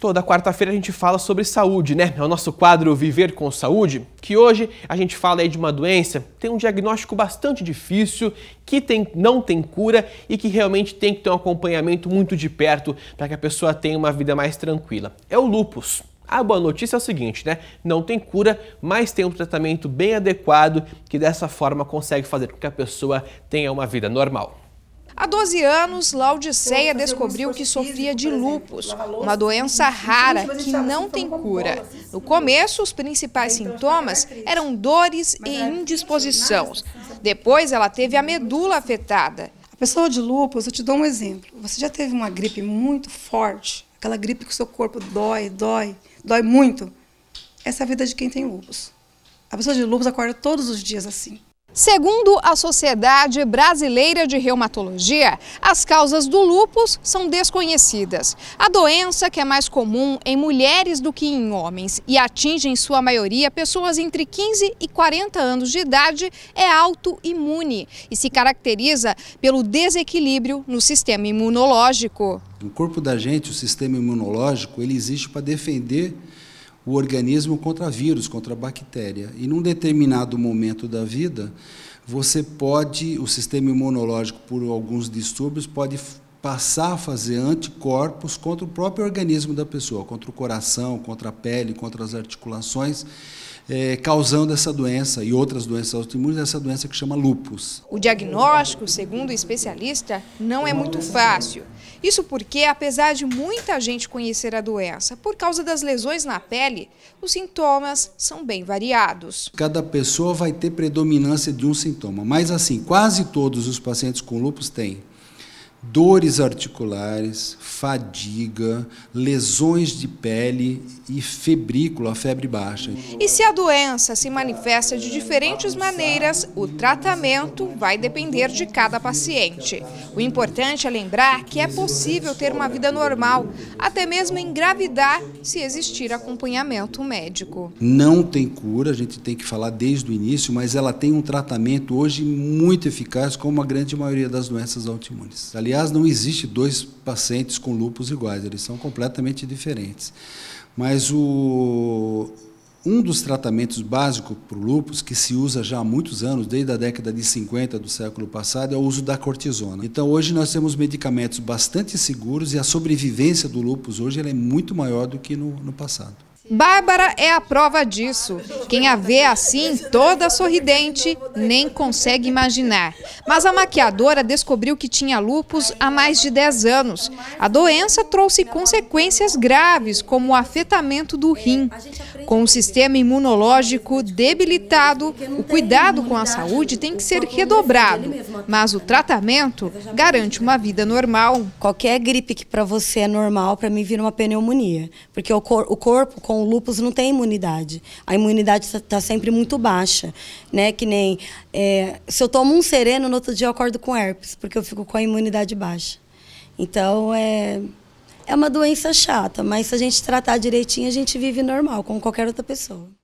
Toda quarta-feira a gente fala sobre saúde, né? É o nosso quadro Viver com Saúde, que hoje a gente fala aí de uma doença, tem um diagnóstico bastante difícil, que tem, não tem cura e que realmente tem que ter um acompanhamento muito de perto para que a pessoa tenha uma vida mais tranquila. É o lupus. A boa notícia é o seguinte, né? Não tem cura, mas tem um tratamento bem adequado que dessa forma consegue fazer com que a pessoa tenha uma vida normal. Há 12 anos, Laudiceia descobriu que sofria de lupus, uma doença rara que não tem cura. No começo, os principais sintomas eram dores e indisposição. Assim, Depois, ela teve a medula afetada. A pessoa de lupus, eu te dou um exemplo. Você já teve uma gripe muito forte, aquela gripe que o seu corpo dói, dói, dói muito? Essa é a vida de quem tem lupus. A pessoa de lupus acorda todos os dias assim. Segundo a Sociedade Brasileira de Reumatologia, as causas do lúpus são desconhecidas. A doença, que é mais comum em mulheres do que em homens e atinge em sua maioria pessoas entre 15 e 40 anos de idade, é autoimune e se caracteriza pelo desequilíbrio no sistema imunológico. No corpo da gente, o sistema imunológico, ele existe para defender o organismo contra vírus, contra bactéria. E num determinado momento da vida, você pode, o sistema imunológico, por alguns distúrbios, pode passar a fazer anticorpos contra o próprio organismo da pessoa, contra o coração, contra a pele, contra as articulações, é, causando essa doença e outras doenças autoimunes, essa doença que chama lupus. O diagnóstico, segundo o especialista, não é muito fácil. Isso porque, apesar de muita gente conhecer a doença, por causa das lesões na pele, os sintomas são bem variados. Cada pessoa vai ter predominância de um sintoma, mas assim, quase todos os pacientes com lupus têm dores articulares, fadiga, lesões de pele e febrícula, febre baixa. E se a doença se manifesta de diferentes maneiras, o tratamento vai depender de cada paciente. O importante é lembrar que é possível ter uma vida normal, até mesmo engravidar, se existir acompanhamento médico. Não tem cura, a gente tem que falar desde o início, mas ela tem um tratamento hoje muito eficaz, como a grande maioria das doenças autoimunes. Tá ali Aliás, não existe dois pacientes com lupus iguais, eles são completamente diferentes. Mas o, um dos tratamentos básicos para o lupus que se usa já há muitos anos, desde a década de 50 do século passado, é o uso da cortisona. Então, hoje nós temos medicamentos bastante seguros e a sobrevivência do lupus hoje é muito maior do que no, no passado. Bárbara é a prova disso. Quem a vê assim, toda sorridente, nem consegue imaginar. Mas a maquiadora descobriu que tinha lupus há mais de 10 anos. A doença trouxe consequências graves, como o afetamento do rim. Com o sistema imunológico debilitado, o cuidado com a saúde tem que ser redobrado, mas o tratamento garante uma vida normal. Qualquer gripe que para você é normal, para mim vira uma pneumonia, porque o, cor o corpo com o lúpus não tem imunidade. A imunidade está tá sempre muito baixa, né? Que nem é, se eu tomo um sereno, no outro dia eu acordo com herpes, porque eu fico com a imunidade baixa. Então, é, é uma doença chata, mas se a gente tratar direitinho, a gente vive normal, como qualquer outra pessoa.